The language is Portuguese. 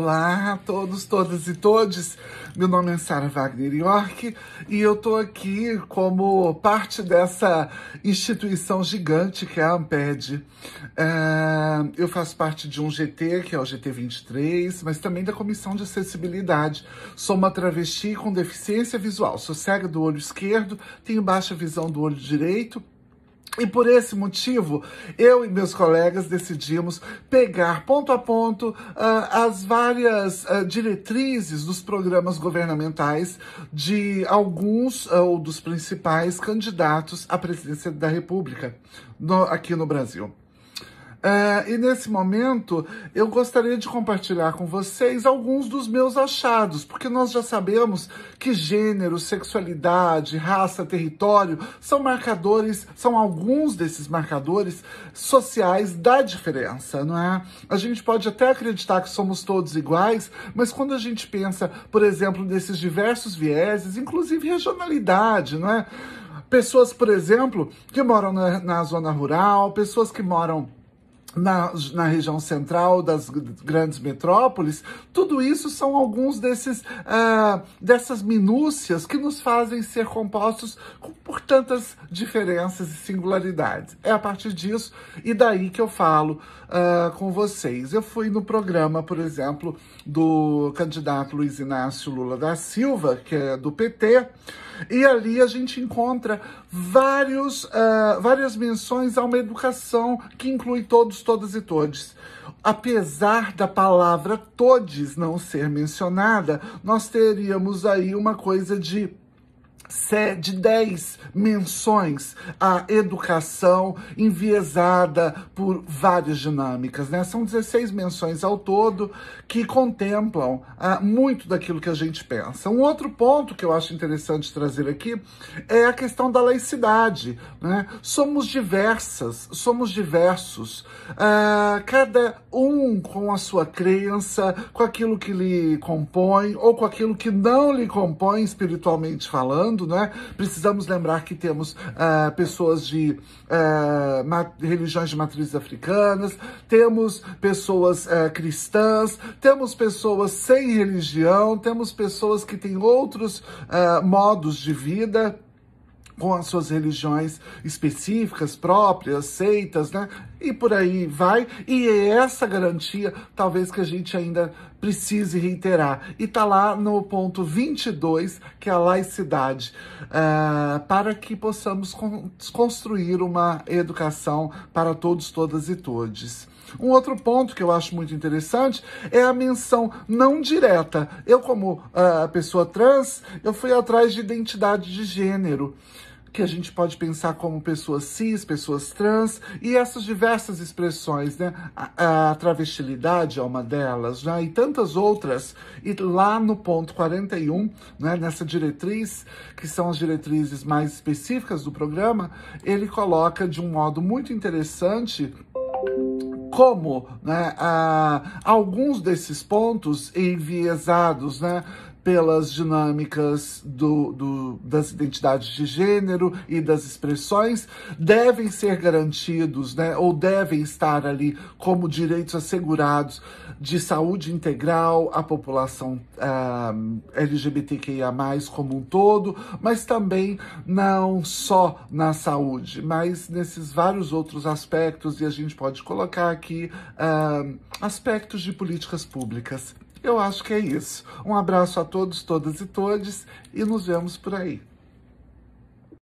Olá a todos, todas e todos. Meu nome é Sara Wagner York e eu estou aqui como parte dessa instituição gigante que é a Amped. É, eu faço parte de um GT, que é o GT 23, mas também da Comissão de Acessibilidade. Sou uma travesti com deficiência visual, sou cega do olho esquerdo, tenho baixa visão do olho direito e por esse motivo, eu e meus colegas decidimos pegar ponto a ponto uh, as várias uh, diretrizes dos programas governamentais de alguns uh, ou dos principais candidatos à presidência da República no, aqui no Brasil. É, e nesse momento eu gostaria de compartilhar com vocês alguns dos meus achados, porque nós já sabemos que gênero, sexualidade, raça, território são marcadores, são alguns desses marcadores sociais da diferença, não é? A gente pode até acreditar que somos todos iguais, mas quando a gente pensa, por exemplo, nesses diversos vieses, inclusive regionalidade, não é? Pessoas, por exemplo, que moram na, na zona rural, pessoas que moram na, na, região central das grandes metrópoles, tudo isso são alguns desses uh, dessas minúcias que nos fazem ser compostos com, por tantas diferenças e singularidades. É a partir disso e daí que eu falo uh, com vocês. Eu fui no programa, por exemplo, do candidato Luiz Inácio Lula da Silva, que é do PT. E ali a gente encontra vários, uh, várias menções a uma educação que inclui todos, todas e todes. Apesar da palavra todes não ser mencionada, nós teríamos aí uma coisa de de 10 menções à educação enviesada por várias dinâmicas. Né? São 16 menções ao todo que contemplam ah, muito daquilo que a gente pensa. Um outro ponto que eu acho interessante trazer aqui é a questão da laicidade. Né? Somos diversas, somos diversos, ah, cada um com a sua crença, com aquilo que lhe compõe ou com aquilo que não lhe compõe espiritualmente falando mundo, né? Precisamos lembrar que temos uh, pessoas de uh, religiões de matrizes africanas, temos pessoas uh, cristãs, temos pessoas sem religião, temos pessoas que têm outros modos de vida com as suas religiões específicas, próprias, seitas, né? E por aí vai. E é essa garantia, talvez, que a gente ainda precise reiterar. E tá lá no ponto 22, que é a laicidade, uh, para que possamos construir uma educação para todos, todas e todes. Um outro ponto que eu acho muito interessante é a menção não direta. Eu, como uh, pessoa trans, eu fui atrás de identidade de gênero que a gente pode pensar como pessoas cis, pessoas trans e essas diversas expressões, né? A, a travestilidade é uma delas, né? E tantas outras. E lá no ponto 41, né? nessa diretriz, que são as diretrizes mais específicas do programa, ele coloca de um modo muito interessante como né, a, ah, alguns desses pontos enviesados, né? pelas dinâmicas do, do, das identidades de gênero e das expressões, devem ser garantidos, né, ou devem estar ali como direitos assegurados de saúde integral à população ah, eh, LGBTQIA, como um todo, mas também não só na saúde, mas nesses vários outros aspectos, e a gente pode colocar aqui eh, aspectos de políticas públicas. Eu acho que é isso. Um abraço a todos, todas e todes e nos vemos por aí.